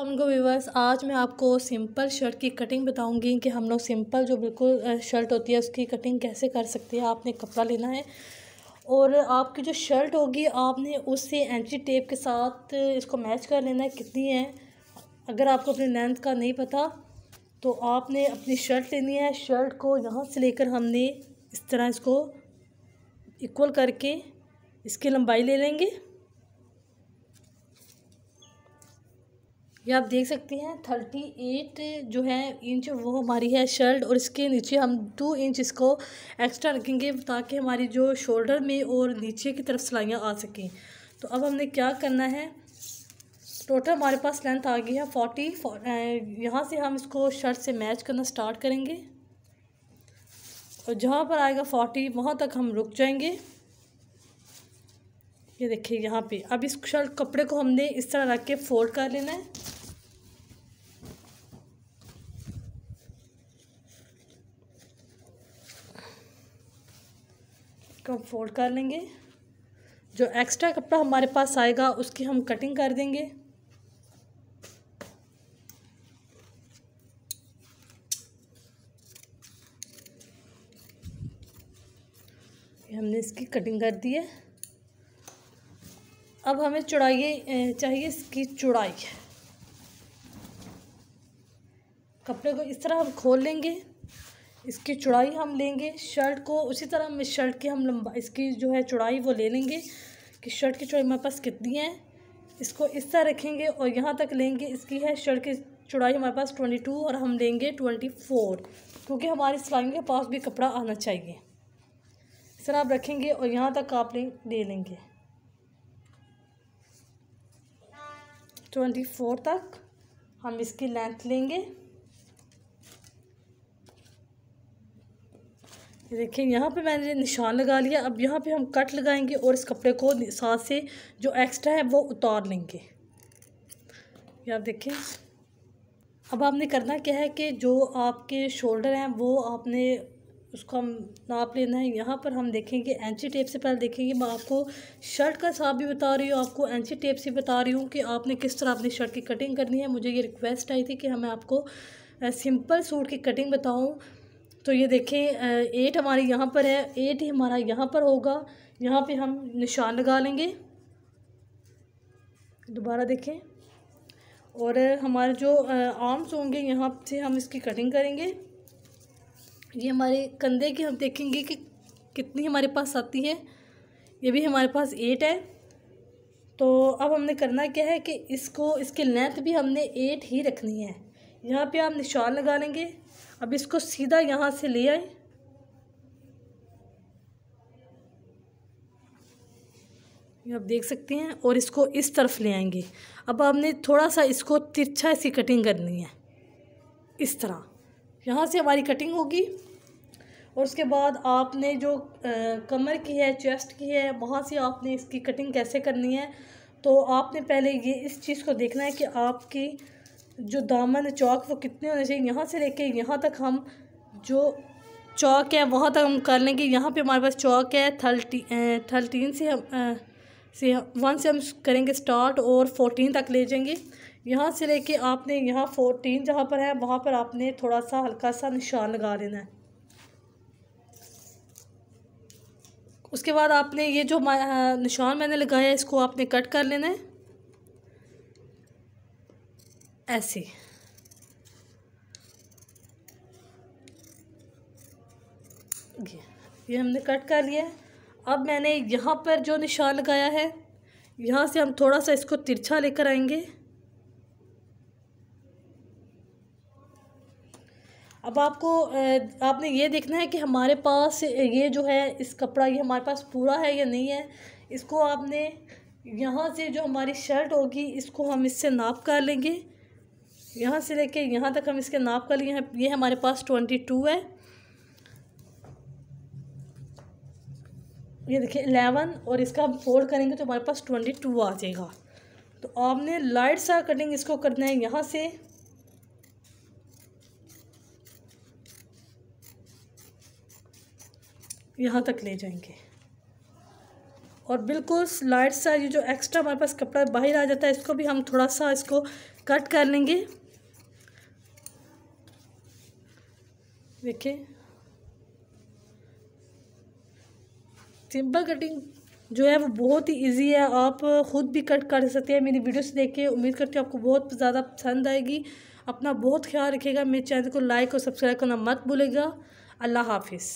अल्लाह viewers आज मैं आपको सिंपल शर्ट की कटिंग बताऊंगी कि हम लोग सिंपल जो बिल्कुल शर्ट होती है उसकी कटिंग कैसे कर सकते हैं आपने कपड़ा लेना है और आपकी जो शर्ट होगी आपने उससे एंट्री टेप के साथ इसको मैच कर लेना है कितनी है अगर आपको अपनी लेंथ का नहीं पता तो आपने अपनी शर्ट लेनी है शर्ट को यहाँ से लेकर हमने इस तरह इसको इक्वल करके इसकी लंबाई ले लेंगे ये आप देख सकते हैं थर्टी एट जो है इंच वो हमारी है शर्ट और इसके नीचे हम टू इंच इसको एक्स्ट्रा रखेंगे ताकि हमारी जो शोल्डर में और नीचे की तरफ सिलाइयाँ आ सकें तो अब हमने क्या करना है टोटल हमारे पास लेंथ आ गई है फोर्टी यहाँ से हम इसको शर्ट से मैच करना स्टार्ट करेंगे और जहाँ पर आएगा फोर्टी वहाँ तक हम रुक जाएंगे ये देखिए यहाँ पे अब इस शर्ट कपड़े को हमने इस तरह रख के फोल्ड कर लेना है इसको हम फोल्ड कर लेंगे जो एक्स्ट्रा कपड़ा हमारे पास आएगा उसकी हम कटिंग कर देंगे हमने इसकी कटिंग कर दी है अब हमें चौड़ाई चाहिए इसकी चौड़ाई कपड़े को इस तरह हम खोल लेंगे इसकी चौड़ाई हम लेंगे शर्ट को उसी तरह हम इस शर्ट की हम लंबा इसकी जो है चौड़ाई वो ले लेंगे कि शर्ट की चौड़ाई हमारे पास कितनी है इसको इस तरह रखेंगे और यहाँ तक लेंगे इसकी है शर्ट की चौड़ाई हमारे पास ट्वेंटी टू और हम लेंगे ट्वेंटी फोर क्योंकि हमारी सिलाई के पास भी कपड़ा आना चाहिए इस तरह आप रखेंगे और यहाँ तक आप ले, ले लेंगे ट्वेंटी फोर तक हम इसकी लेंथ लेंगे ये देखें यहाँ पे मैंने निशान लगा लिया अब यहाँ पे हम कट लगाएंगे और इस कपड़े को साथ से जो एक्स्ट्रा है वो उतार लेंगे ये देखें अब आपने करना क्या है कि जो आपके शोल्डर हैं वो आपने उसको हम नाप लेना है यहाँ पर हम देखेंगे एंची टेप से पहले देखेंगे मैं आपको शर्ट का साफ भी बता रही हूँ आपको एंची टेप से बता रही हूँ कि आपने किस तरह अपनी शर्ट की कटिंग करनी है मुझे ये रिक्वेस्ट आई थी कि हमें आपको सिंपल सूट की कटिंग बताऊँ तो ये देखें एट हमारे यहाँ पर है एट ही हमारा यहाँ पर होगा यहाँ पे हम निशान लगा लेंगे दोबारा देखें और हमारे जो आर्म्स होंगे यहाँ से हम इसकी कटिंग करेंगे ये हमारे कंधे की हम देखेंगे कि कितनी हमारे पास आती है ये भी हमारे पास एट है तो अब हमने करना क्या है कि इसको इसके लेंथ भी हमने एट ही रखनी है यहाँ पे आप निशान लगा लेंगे अब इसको सीधा यहाँ से ले आए आप देख सकते हैं और इसको इस तरफ ले आएंगे अब आपने थोड़ा सा इसको तिरछा सी कटिंग करनी है इस तरह यहाँ से हमारी कटिंग होगी और उसके बाद आपने जो आ, कमर की है चेस्ट की है वहाँ से आपने इसकी कटिंग कैसे करनी है तो आपने पहले ये इस चीज़ को देखना है कि आपकी जो दामन चौक वो कितने होने चाहिए यहाँ से लेके यहाँ तक हम जो चौक है वहाँ तक हम कर लेंगे यहाँ पे हमारे पास चौक है थर्टी थर्टीन से हम से वन से हम करेंगे स्टार्ट और फोर्टीन तक ले जाएंगे यहाँ से लेके आपने यहाँ फोर्टीन जहाँ पर है वहाँ पर आपने थोड़ा सा हल्का सा निशान लगा लेना है उसके बाद आपने ये जो निशान मैंने लगाया है इसको आपने कट कर लेना है ऐसे ये हमने कट कर लिया अब मैंने यहाँ पर जो निशान लगाया है यहाँ से हम थोड़ा सा इसको तिरछा लेकर आएंगे अब आपको आपने ये देखना है कि हमारे पास ये जो है इस कपड़ा ये हमारे पास पूरा है या नहीं है इसको आपने यहाँ से जो हमारी शर्ट होगी इसको हम इससे नाप कर लेंगे यहाँ से लेके यहाँ तक हम इसके नाप का लिए हैं ये हमारे पास ट्वेंटी टू है ये देखिए एलेवन और इसका हम फोल्ड करेंगे तो हमारे पास ट्वेंटी टू आ जाएगा तो आपने लाइट सा कटिंग इसको करना है यहाँ से यहाँ तक ले जाएंगे और बिल्कुल स्लाइड सा ये जो एक्स्ट्रा हमारे पास कपड़ा बाहर आ जाता है इसको भी हम थोड़ा सा इसको कट कर लेंगे देखिए सिंपल कटिंग जो है वो बहुत ही इजी है आप ख़ुद भी कट कर सकते हैं मेरी वीडियो से देख के उम्मीद करती हूँ आपको बहुत ज़्यादा पसंद आएगी अपना बहुत ख्याल रखिएगा मेरे चैनल को लाइक और सब्सक्राइब करना मत भूलेगा अल्लाह हाफिज़